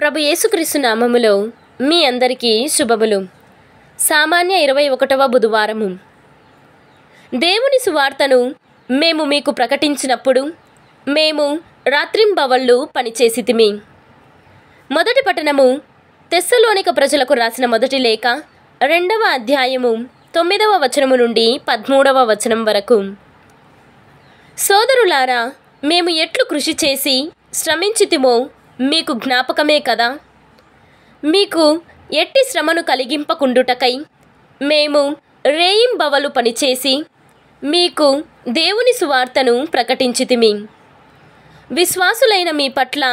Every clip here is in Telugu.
ప్రభు యేసుక్రీస్తు నామములో మీ అందరికీ శుభములు సామాన్య ఇరవై ఒకటవ బుధవారము దేవుని సువార్తను మేము మీకు ప్రకటించినప్పుడు మేము రాత్రింబవళ్ళు పనిచేసితిమి మొదటి పట్టణము తెస్సలోనిక ప్రజలకు రాసిన మొదటి లేఖ రెండవ అధ్యాయము తొమ్మిదవ వచనము నుండి పద్మూడవ వచనం వరకు సోదరులారా మేము ఎట్లు కృషి చేసి శ్రమించితిమో మీకు జ్ఞాపకమే కదా మీకు ఎట్టి శ్రమను కలిగింపకుండుటకై మేము రేయింబవలు పనిచేసి మీకు దేవుని సువార్తను ప్రకటించితిమి విశ్వాసులైన మీ పట్ల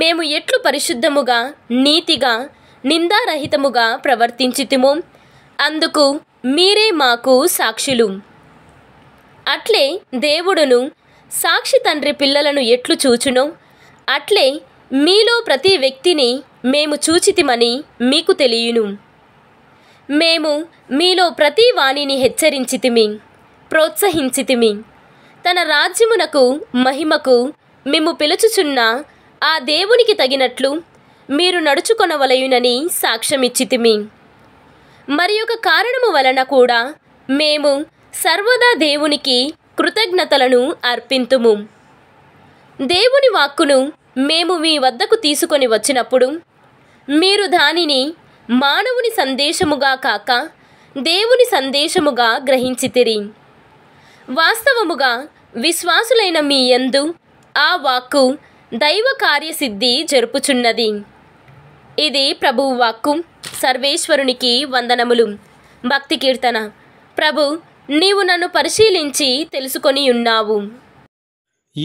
మేము ఎట్లు పరిశుద్ధముగా నీతిగా నిందారహితముగా ప్రవర్తించితిమో అందుకు మీరే మాకు సాక్షులు అట్లే దేవుడును సాక్షి తండ్రి పిల్లలను ఎట్లు చూచునో అట్లే మీలో ప్రతి వ్యక్తిని మేము చూచితిమని మీకు తెలియను మేము మీలో ప్రతి వాణిని హెచ్చరించితిమి ప్రోత్సహించితిమి తన రాజ్యమునకు మహిమకు మేము పిలుచుచున్న ఆ దేవునికి తగినట్లు మీరు నడుచుకొనవలయునని సాక్ష్యమిచ్చితిమి మరి ఒక కారణము వలన కూడా మేము సర్వదా దేవునికి కృతజ్ఞతలను అర్పింతుము దేవుని వాక్కును మేము మీ వద్దకు తీసుకొని వచ్చినప్పుడు మీరు దానిని మానవుని సందేశముగా కాక దేవుని సందేశముగా గ్రహించితిరి వాస్తవముగా విశ్వాసులైన మీ యందు ఆ వాక్కు దైవ కార్యసిద్ధి జరుపుచున్నది ఇది ప్రభువు వాక్కు సర్వేశ్వరునికి వందనములు భక్తి కీర్తన ప్రభు నీవు నన్ను పరిశీలించి తెలుసుకొని ఉన్నావు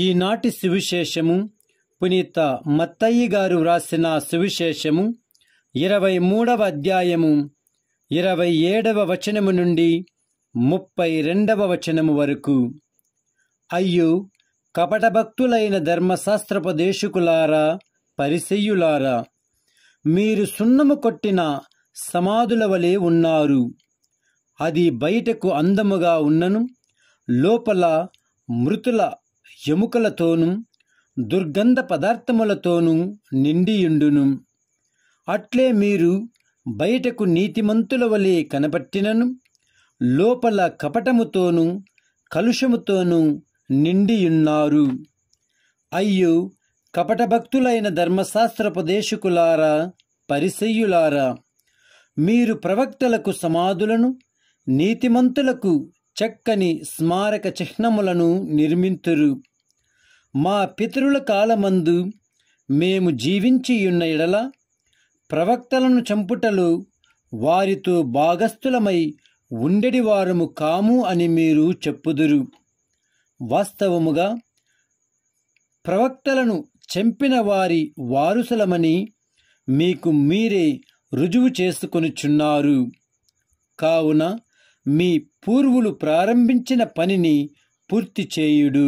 ఈనాటి సువిశేషము పునీత మత్తయ్య గారు వ్రాసిన సువిశేషము ఇరవై మూడవ అధ్యాయము ఇరవై ఏడవ వచనము నుండి ముప్పై రెండవ వచనము వరకు అయ్యో కపటభక్తులైన ధర్మశాస్త్రపదేశకులారా పరిసెయ్యులారా మీరు సున్నము కొట్టిన సమాధుల వలె ఉన్నారు అది బయటకు అందముగా ఉన్నను లోపల మృతుల ఎముకలతోనూ దుర్గంధ పదార్థములతోనూ నిండియుండును అట్లే మీరు బయటకు నీతిమంతుల వలె కనబట్టినను లోపల కపటముతోనూ కలుషముతోనూ నిండియున్నారు అయ్యో కపటభక్తులైన ధర్మశాస్త్రపదేశకులారా పరిసయ్యులారా మీరు ప్రవక్తలకు సమాధులను నీతిమంతులకు చక్కని స్మారక చిహ్నములను నిర్మింతురు మా పితరుల కాలమందు మేము జీవించియున్న ఎడల ప్రవక్తలను చంపుటలు వారితో భాగస్థులమై ఉండెడి వారము కాము అని మీరు చెప్పుదురు వాస్తవముగా ప్రవక్తలను చంపిన వారి వారుసులమని మీకు మీరే రుజువు చేసుకొనుచున్నారు కావున మీ పూర్వులు ప్రారంభించిన పనిని పూర్తి చేయుడు